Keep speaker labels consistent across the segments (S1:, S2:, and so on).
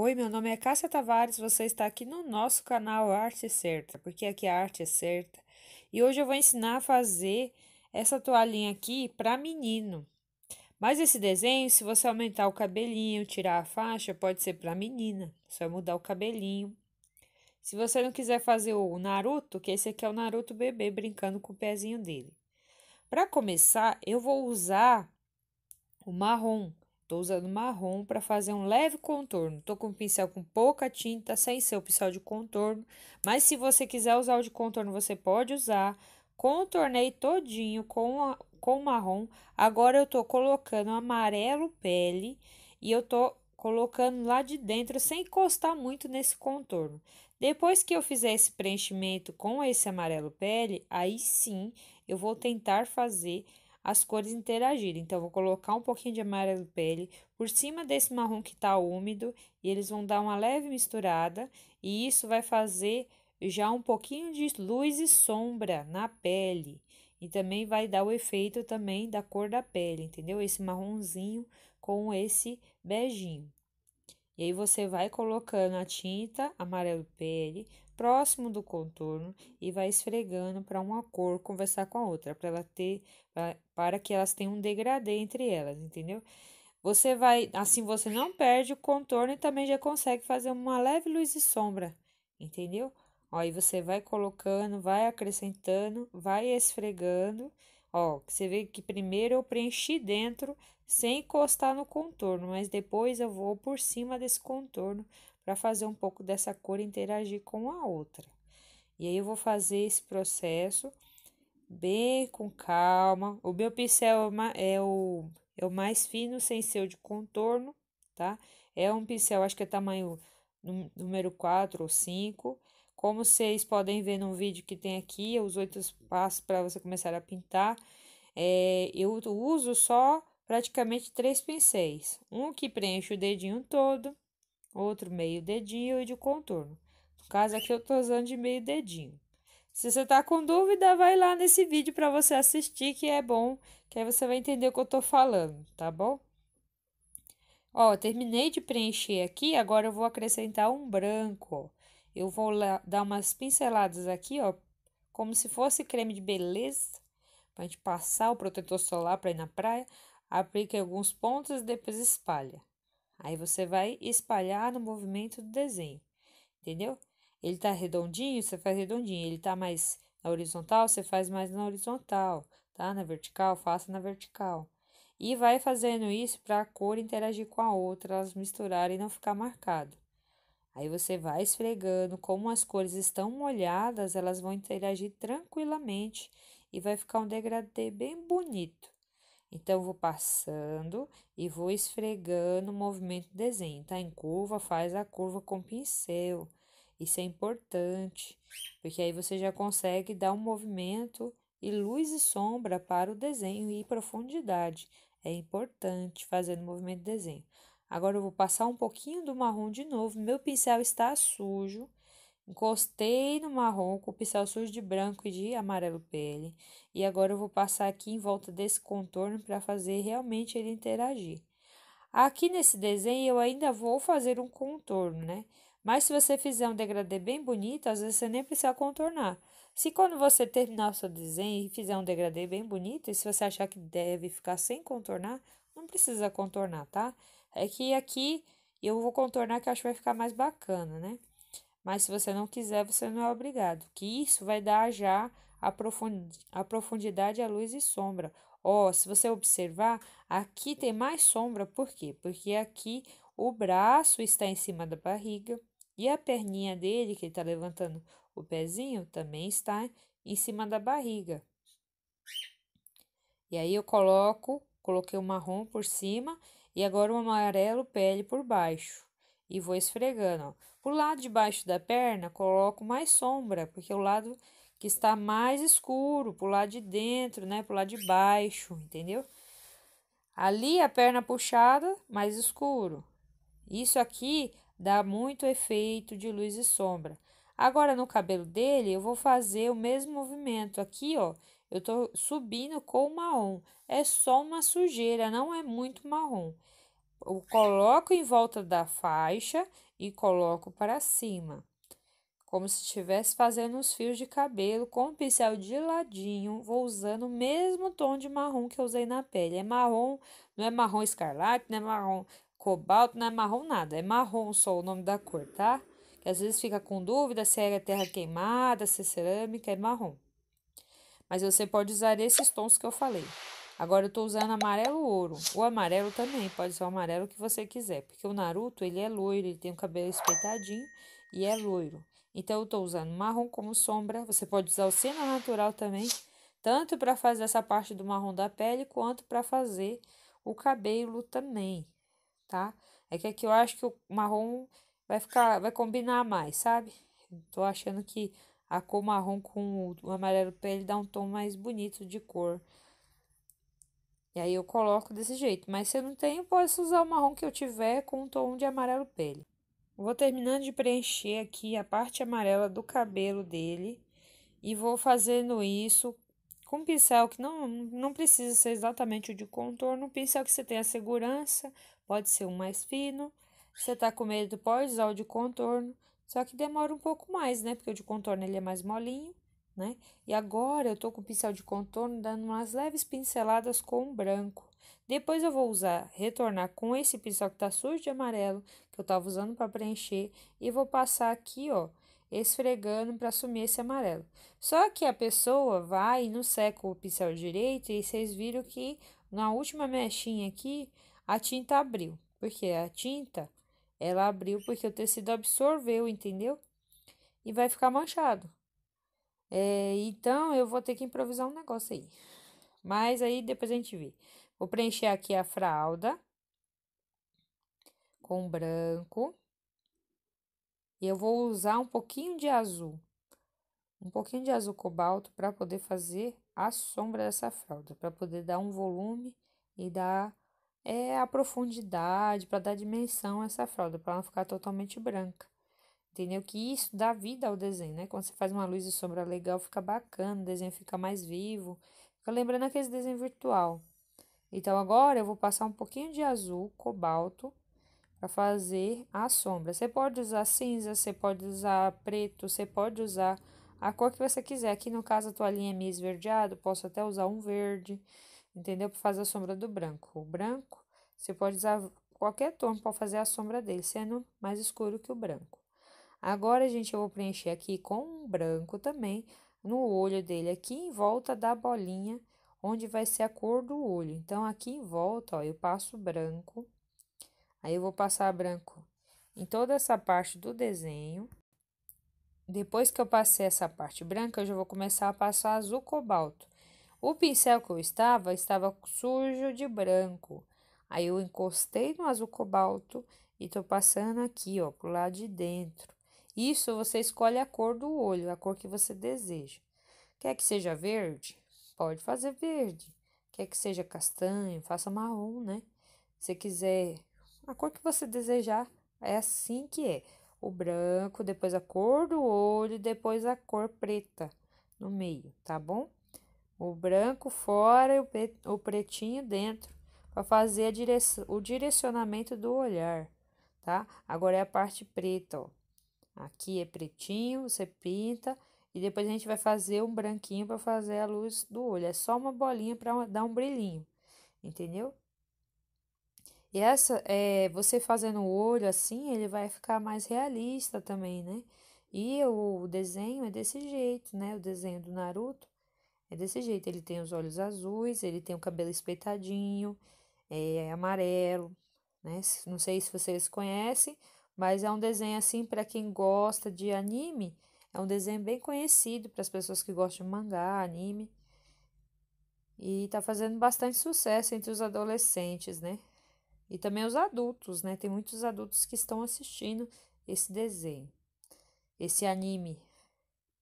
S1: Oi, meu nome é Cássia Tavares, você está aqui no nosso canal Arte Certa, porque aqui é a arte é certa. E hoje eu vou ensinar a fazer essa toalhinha aqui para menino. Mas esse desenho, se você aumentar o cabelinho, tirar a faixa, pode ser para menina. Só mudar o cabelinho. Se você não quiser fazer o Naruto, que esse aqui é o Naruto bebê brincando com o pezinho dele. Para começar, eu vou usar o marrom, Estou usando marrom para fazer um leve contorno. Estou com um pincel com pouca tinta, sem ser o pincel de contorno. Mas se você quiser usar o de contorno, você pode usar. Contornei todinho com, a, com marrom. Agora, eu estou colocando amarelo pele e eu estou colocando lá de dentro, sem encostar muito nesse contorno. Depois que eu fizer esse preenchimento com esse amarelo pele, aí sim, eu vou tentar fazer as cores interagirem. Então, vou colocar um pouquinho de amarelo pele por cima desse marrom que está úmido e eles vão dar uma leve misturada e isso vai fazer já um pouquinho de luz e sombra na pele. E também vai dar o efeito também da cor da pele, entendeu? Esse marronzinho com esse beijinho. E aí você vai colocando a tinta amarelo pele próximo do contorno e vai esfregando para uma cor conversar com a outra, para ela ter pra, para que elas tenham um degradê entre elas, entendeu? Você vai, assim você não perde o contorno e também já consegue fazer uma leve luz e sombra, entendeu? Aí você vai colocando, vai acrescentando, vai esfregando Ó, você vê que primeiro eu preenchi dentro sem encostar no contorno, mas depois eu vou por cima desse contorno para fazer um pouco dessa cor interagir com a outra. E aí eu vou fazer esse processo bem com calma. O meu pincel é o, é, é o mais fino, sem ser de contorno, tá? É um pincel, acho que é tamanho número 4 ou 5. Como vocês podem ver no vídeo que tem aqui, os oito passos para você começar a pintar, é, eu uso só praticamente três pincéis. Um que preenche o dedinho todo, outro meio dedinho e de contorno. No caso aqui eu estou usando de meio dedinho. Se você está com dúvida, vai lá nesse vídeo para você assistir, que é bom, que aí você vai entender o que eu estou falando, tá bom? Ó, terminei de preencher aqui, agora eu vou acrescentar um branco, ó. Eu vou lá, dar umas pinceladas aqui, ó, como se fosse creme de beleza, para a gente passar o protetor solar para ir na praia. aplique alguns pontos e depois espalha. Aí você vai espalhar no movimento do desenho, entendeu? Ele tá redondinho, você faz redondinho. Ele tá mais na horizontal, você faz mais na horizontal, tá? Na vertical, faça na vertical. E vai fazendo isso para a cor interagir com a outra, elas misturarem e não ficar marcado. Aí você vai esfregando, como as cores estão molhadas, elas vão interagir tranquilamente e vai ficar um degradê bem bonito. Então, vou passando e vou esfregando o movimento do desenho. Tá em curva, faz a curva com pincel. Isso é importante, porque aí você já consegue dar um movimento e luz e sombra para o desenho e profundidade. É importante fazer o movimento do desenho. Agora eu vou passar um pouquinho do marrom de novo. Meu pincel está sujo. Encostei no marrom com o pincel sujo de branco e de amarelo pele. E agora eu vou passar aqui em volta desse contorno para fazer realmente ele interagir. Aqui nesse desenho eu ainda vou fazer um contorno, né? Mas se você fizer um degradê bem bonito, às vezes você nem precisa contornar. Se quando você terminar o seu desenho e fizer um degradê bem bonito, e se você achar que deve ficar sem contornar, não precisa contornar, tá? Tá? É que aqui eu vou contornar que eu acho que vai ficar mais bacana, né? Mas se você não quiser, você não é obrigado. Que isso vai dar já a, profundidade, a luz e sombra. Ó, oh, se você observar, aqui tem mais sombra, por quê? Porque aqui o braço está em cima da barriga e a perninha dele, que ele está levantando o pezinho, também está em cima da barriga. E aí eu coloco, coloquei o marrom por cima e agora o amarelo pele por baixo. E vou esfregando, ó. Pro lado de baixo da perna, coloco mais sombra, porque é o lado que está mais escuro, pro lado de dentro, né? Pro lado de baixo, entendeu? Ali a perna puxada, mais escuro. Isso aqui dá muito efeito de luz e sombra. Agora no cabelo dele, eu vou fazer o mesmo movimento aqui, ó. Eu tô subindo com o marrom. É só uma sujeira, não é muito marrom. Eu coloco em volta da faixa e coloco para cima. Como se estivesse fazendo os fios de cabelo com o pincel de ladinho, vou usando o mesmo tom de marrom que eu usei na pele. É marrom, não é marrom escarlate, não é marrom cobalto, não é marrom nada. É marrom só o nome da cor, tá? Que às vezes fica com dúvida se é terra queimada, se é cerâmica, é marrom mas você pode usar esses tons que eu falei. Agora eu estou usando amarelo ouro. O amarelo também, pode ser o amarelo que você quiser, porque o Naruto, ele é loiro, ele tem o cabelo espetadinho e é loiro. Então eu estou usando marrom como sombra, você pode usar o cena natural também, tanto para fazer essa parte do marrom da pele, quanto para fazer o cabelo também, tá? É que aqui eu acho que o marrom vai ficar, vai combinar mais, sabe? Estou achando que a cor marrom com o amarelo pele dá um tom mais bonito de cor. E aí eu coloco desse jeito. Mas se eu não tenho, posso usar o marrom que eu tiver com um tom de amarelo pele. Vou terminando de preencher aqui a parte amarela do cabelo dele. E vou fazendo isso com um pincel que não, não precisa ser exatamente o de contorno. Um pincel que você tenha segurança, pode ser um mais fino. Se você tá com medo, pode usar o de contorno. Só que demora um pouco mais, né? Porque o de contorno ele é mais molinho, né? E agora eu tô com o pincel de contorno dando umas leves pinceladas com branco. Depois eu vou usar, retornar com esse pincel que tá sujo de amarelo, que eu tava usando para preencher, e vou passar aqui, ó, esfregando para sumir esse amarelo. Só que a pessoa vai e não seca o pincel direito, e vocês viram que na última mechinha aqui, a tinta abriu, porque a tinta ela abriu porque o tecido absorveu, entendeu? E vai ficar manchado. É, então, eu vou ter que improvisar um negócio aí. Mas aí depois a gente vê. Vou preencher aqui a fralda com branco. E eu vou usar um pouquinho de azul. Um pouquinho de azul cobalto para poder fazer a sombra dessa fralda, para poder dar um volume e dar é a profundidade, para dar dimensão a essa fralda, para ela não ficar totalmente branca. Entendeu? Que isso dá vida ao desenho, né? Quando você faz uma luz e sombra legal, fica bacana, o desenho fica mais vivo. Fica lembrando aquele desenho virtual. Então, agora eu vou passar um pouquinho de azul, cobalto, para fazer a sombra. Você pode usar cinza, você pode usar preto, você pode usar a cor que você quiser. Aqui, no caso, a toalhinha é meio esverdeado, posso até usar um verde entendeu? Para fazer a sombra do branco. O branco, você pode usar qualquer tom para fazer a sombra dele, sendo mais escuro que o branco. Agora, gente, eu vou preencher aqui com um branco também, no olho dele, aqui em volta da bolinha, onde vai ser a cor do olho. Então, aqui em volta, ó, eu passo branco. Aí, eu vou passar branco em toda essa parte do desenho. Depois que eu passei essa parte branca, eu já vou começar a passar azul cobalto. O pincel que eu estava estava sujo de branco. Aí eu encostei no azul cobalto e tô passando aqui, ó, pro lado de dentro. Isso você escolhe a cor do olho, a cor que você deseja. Quer que seja verde? Pode fazer verde. Quer que seja castanho? Faça marrom, né? Se quiser a cor que você desejar, é assim que é. O branco, depois a cor do olho, depois a cor preta no meio, tá bom? O branco fora e o pretinho dentro, para fazer direc o direcionamento do olhar, tá? Agora é a parte preta, ó. Aqui é pretinho, você pinta e depois a gente vai fazer um branquinho para fazer a luz do olho. É só uma bolinha para dar um brilhinho, entendeu? E essa, é, você fazendo o olho assim, ele vai ficar mais realista também, né? E o desenho é desse jeito, né? O desenho do Naruto é desse jeito, ele tem os olhos azuis, ele tem o cabelo espetadinho, é, é amarelo, né? Não sei se vocês conhecem, mas é um desenho assim para quem gosta de anime, é um desenho bem conhecido para as pessoas que gostam de mangá, anime. E está fazendo bastante sucesso entre os adolescentes, né? E também os adultos, né? Tem muitos adultos que estão assistindo esse desenho, esse anime.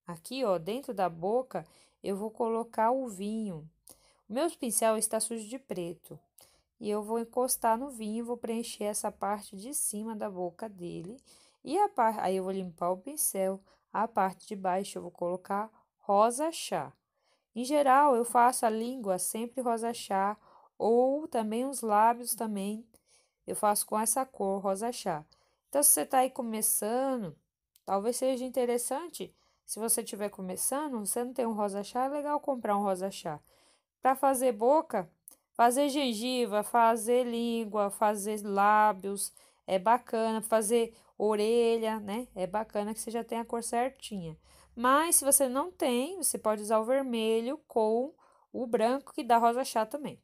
S1: Aqui, ó, dentro da boca, eu vou colocar o vinho. O meu pincel está sujo de preto e eu vou encostar no vinho, vou preencher essa parte de cima da boca dele e a par... aí eu vou limpar o pincel. A parte de baixo eu vou colocar rosa chá. Em geral, eu faço a língua sempre rosa chá ou também os lábios também eu faço com essa cor rosa chá. Então, se você está aí começando, talvez seja interessante se você estiver começando, você não tem um rosa chá, é legal comprar um rosa chá. Para fazer boca, fazer gengiva, fazer língua, fazer lábios, é bacana, fazer orelha, né? É bacana que você já tem a cor certinha. Mas se você não tem, você pode usar o vermelho com o branco que dá rosa chá também.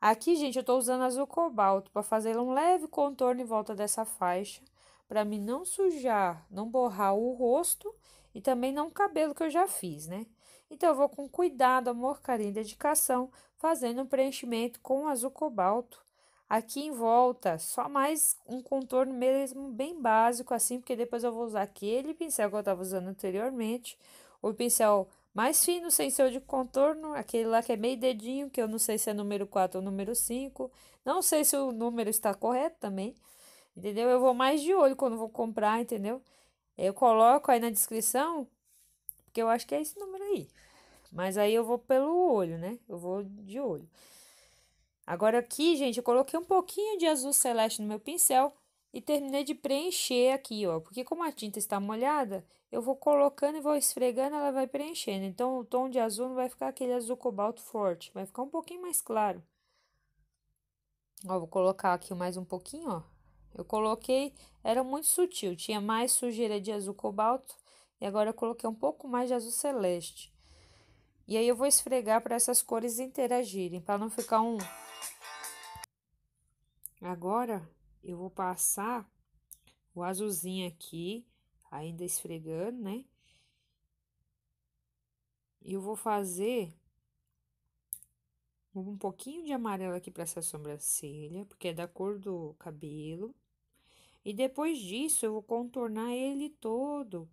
S1: Aqui, gente, eu estou usando azul cobalto para fazer um leve contorno em volta dessa faixa, para mim não sujar, não borrar o rosto e também não o cabelo que eu já fiz, né? Então, eu vou com cuidado, amor, carinho e dedicação, fazendo um preenchimento com azul cobalto. Aqui em volta, só mais um contorno mesmo bem básico, assim, porque depois eu vou usar aquele pincel que eu estava usando anteriormente, o pincel mais fino, sem ser de contorno, aquele lá que é meio dedinho, que eu não sei se é número 4 ou número 5, não sei se o número está correto também, entendeu? Eu vou mais de olho quando vou comprar, entendeu? Eu coloco aí na descrição, porque eu acho que é esse número aí. Mas aí eu vou pelo olho, né? Eu vou de olho. Agora aqui, gente, eu coloquei um pouquinho de azul celeste no meu pincel e terminei de preencher aqui, ó. Porque como a tinta está molhada, eu vou colocando e vou esfregando, ela vai preenchendo. Então, o tom de azul não vai ficar aquele azul cobalto forte, vai ficar um pouquinho mais claro. Ó, vou colocar aqui mais um pouquinho, ó. Eu coloquei, era muito sutil, tinha mais sujeira de azul cobalto e agora eu coloquei um pouco mais de azul celeste. E aí eu vou esfregar para essas cores interagirem, para não ficar um... Agora eu vou passar o azulzinho aqui, ainda esfregando, né? E eu vou fazer um pouquinho de amarelo aqui para essa sobrancelha, porque é da cor do cabelo. E depois disso, eu vou contornar ele todo,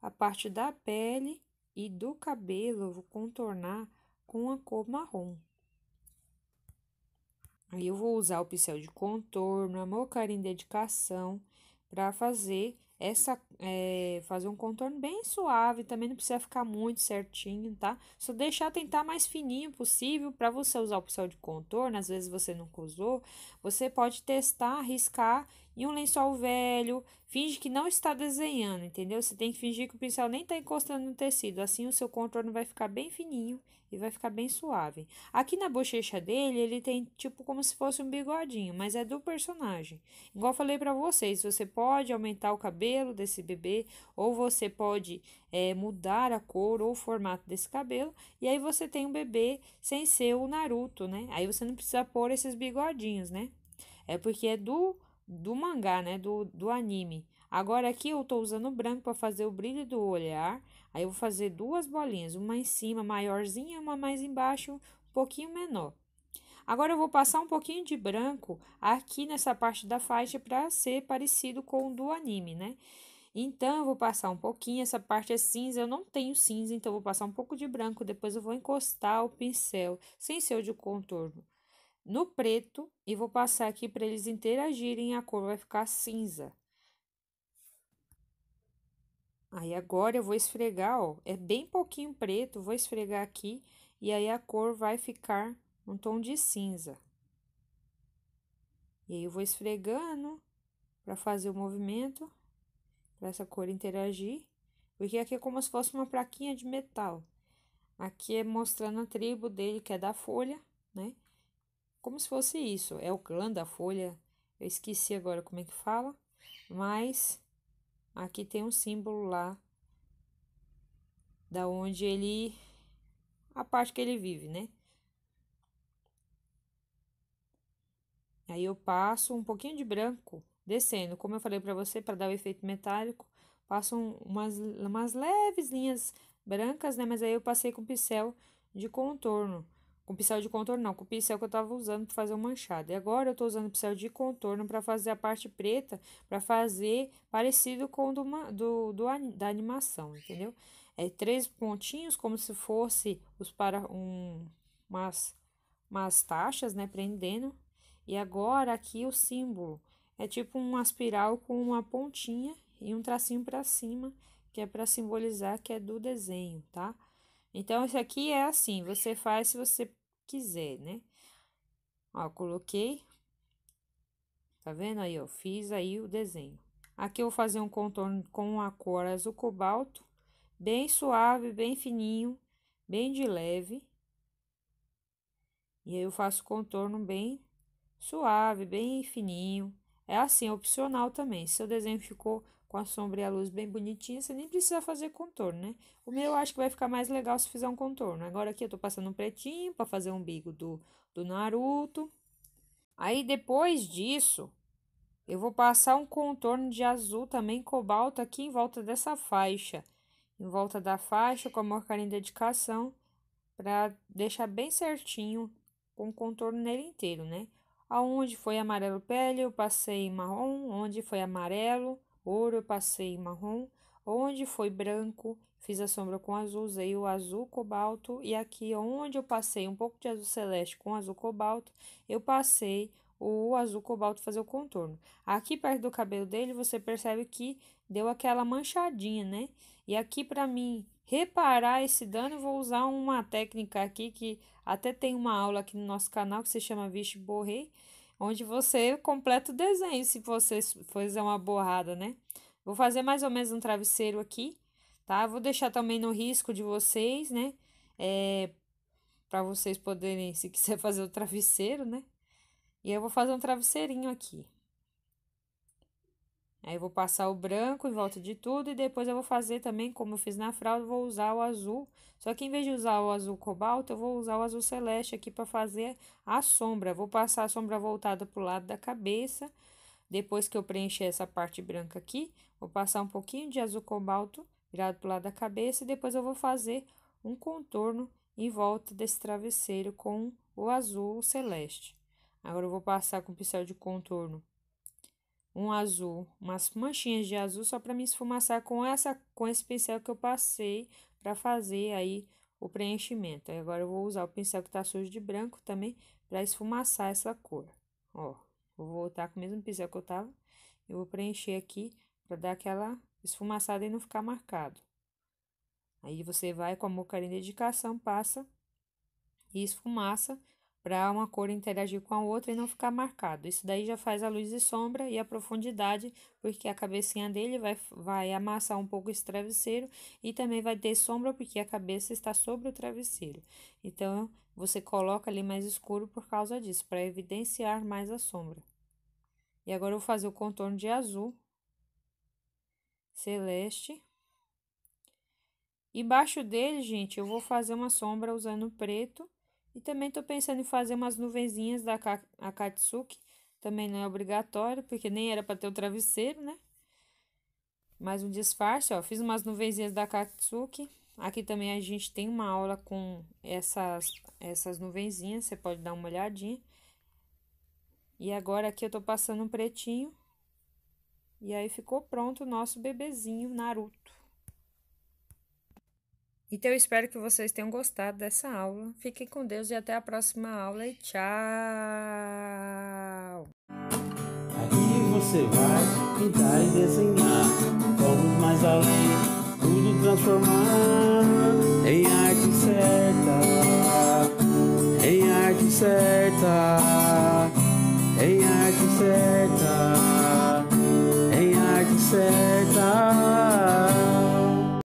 S1: a parte da pele e do cabelo, eu vou contornar com a cor marrom. Aí eu vou usar o pincel de contorno, a carinho, dedicação, para fazer essa é, fazer um contorno bem suave, também não precisa ficar muito certinho, tá? Só deixar tentar mais fininho possível para você usar o pincel de contorno, às vezes você nunca usou, você pode testar, arriscar e um lençol velho. Finge que não está desenhando, entendeu? Você tem que fingir que o pincel nem está encostando no tecido. Assim o seu contorno vai ficar bem fininho e vai ficar bem suave. Aqui na bochecha dele, ele tem tipo como se fosse um bigodinho, mas é do personagem. Igual falei para vocês, você pode aumentar o cabelo desse bebê, ou você pode é, mudar a cor ou o formato desse cabelo, e aí você tem um bebê sem ser o Naruto, né? Aí você não precisa pôr esses bigodinhos, né? É porque é do do mangá, né? Do, do anime. Agora aqui eu tô usando branco para fazer o brilho do olhar. Aí eu vou fazer duas bolinhas, uma em cima maiorzinha, uma mais embaixo, um pouquinho menor. Agora eu vou passar um pouquinho de branco aqui nessa parte da faixa para ser parecido com o do anime, né? Então, eu vou passar um pouquinho, essa parte é cinza, eu não tenho cinza, então vou passar um pouco de branco, depois eu vou encostar o pincel, sem ser o de contorno, no preto e vou passar aqui para eles interagirem, a cor vai ficar cinza. Aí agora eu vou esfregar, ó, é bem pouquinho preto, vou esfregar aqui e aí a cor vai ficar um tom de cinza. E aí eu vou esfregando para fazer o movimento, para essa cor interagir, porque aqui é como se fosse uma plaquinha de metal. Aqui é mostrando a tribo dele, que é da folha, né? Como se fosse isso. É o clã da folha. Eu esqueci agora como é que fala. Mas aqui tem um símbolo lá da onde ele a parte que ele vive, né? Aí eu passo um pouquinho de branco descendo, como eu falei para você, para dar o efeito metálico, passo umas, umas leves linhas brancas, né? Mas aí eu passei com pincel de contorno. Com pincel de contorno, não, com o pincel que eu estava usando para fazer o manchado. E agora eu estou usando o pincel de contorno para fazer a parte preta, para fazer parecido com o do, do, do, da animação, entendeu? É três pontinhos, como se fosse os para um, umas, umas taxas, né, prendendo. E agora aqui o símbolo é tipo uma espiral com uma pontinha e um tracinho para cima, que é para simbolizar que é do desenho, tá? Então, isso aqui é assim, você faz se você quiser, né? Ó, coloquei. Tá vendo aí, eu fiz aí o desenho. Aqui eu vou fazer um contorno com a cor azul cobalto, bem suave, bem fininho, bem de leve. E aí eu faço contorno bem suave, bem fininho. É assim, opcional também. Seu desenho ficou com a sombra e a luz bem bonitinha, você nem precisa fazer contorno, né? O meu eu acho que vai ficar mais legal se fizer um contorno. Agora aqui eu tô passando um pretinho para fazer um bigo do, do Naruto. Aí depois disso, eu vou passar um contorno de azul também cobalto aqui em volta dessa faixa. Em volta da faixa, com a maior de e dedicação, para deixar bem certinho com o contorno nele inteiro, né? Aonde foi amarelo pele, eu passei marrom. Onde foi amarelo, ouro eu passei marrom, onde foi branco, fiz a sombra com azul, usei o azul cobalto, e aqui onde eu passei um pouco de azul celeste com azul cobalto, eu passei o azul cobalto fazer o contorno. Aqui perto do cabelo dele, você percebe que deu aquela manchadinha, né? E aqui para mim reparar esse dano, eu vou usar uma técnica aqui que até tem uma aula aqui no nosso canal que se chama Viche Borré onde você completa o desenho, se você fizer uma borrada, né? Vou fazer mais ou menos um travesseiro aqui, tá? Vou deixar também no risco de vocês, né? É, para vocês poderem, se quiser fazer o travesseiro, né? E eu vou fazer um travesseirinho aqui. Aí eu vou passar o branco em volta de tudo e depois eu vou fazer também, como eu fiz na fralda, vou usar o azul. Só que em vez de usar o azul cobalto, eu vou usar o azul celeste aqui para fazer a sombra. Vou passar a sombra voltada para o lado da cabeça. Depois que eu preencher essa parte branca aqui, vou passar um pouquinho de azul cobalto virado para o lado da cabeça. E depois eu vou fazer um contorno em volta desse travesseiro com o azul celeste. Agora eu vou passar com o pincel de contorno um azul, umas manchinhas de azul só para me esfumaçar com essa com esse pincel que eu passei para fazer aí o preenchimento. Aí agora eu vou usar o pincel que tá sujo de branco também para esfumaçar essa cor. Ó, vou voltar com o mesmo pincel que eu tava eu vou preencher aqui para dar aquela esfumaçada e não ficar marcado. Aí você vai com amor, carinho e dedicação, passa e esfumaça para uma cor interagir com a outra e não ficar marcado. Isso daí já faz a luz e sombra e a profundidade, porque a cabecinha dele vai, vai amassar um pouco esse travesseiro e também vai ter sombra porque a cabeça está sobre o travesseiro. Então, você coloca ali mais escuro por causa disso, para evidenciar mais a sombra. E agora eu vou fazer o contorno de azul, celeste. Embaixo dele, gente, eu vou fazer uma sombra usando preto e também estou pensando em fazer umas nuvenzinhas da Akatsuki. Também não é obrigatório, porque nem era para ter o travesseiro, né? Mais um disfarce, ó. Fiz umas nuvenzinhas da Akatsuki. Aqui também a gente tem uma aula com essas, essas nuvenzinhas. Você pode dar uma olhadinha. E agora aqui eu tô passando um pretinho. E aí ficou pronto o nosso bebezinho Naruto. Então, eu espero que vocês tenham gostado dessa aula. Fiquem com Deus e até a próxima aula. E tchau! Aqui você vai pintar e desenhar. Vamos mais além, tudo transformar em arte certa. Em arte certa. Em arte certa. Em arte certa.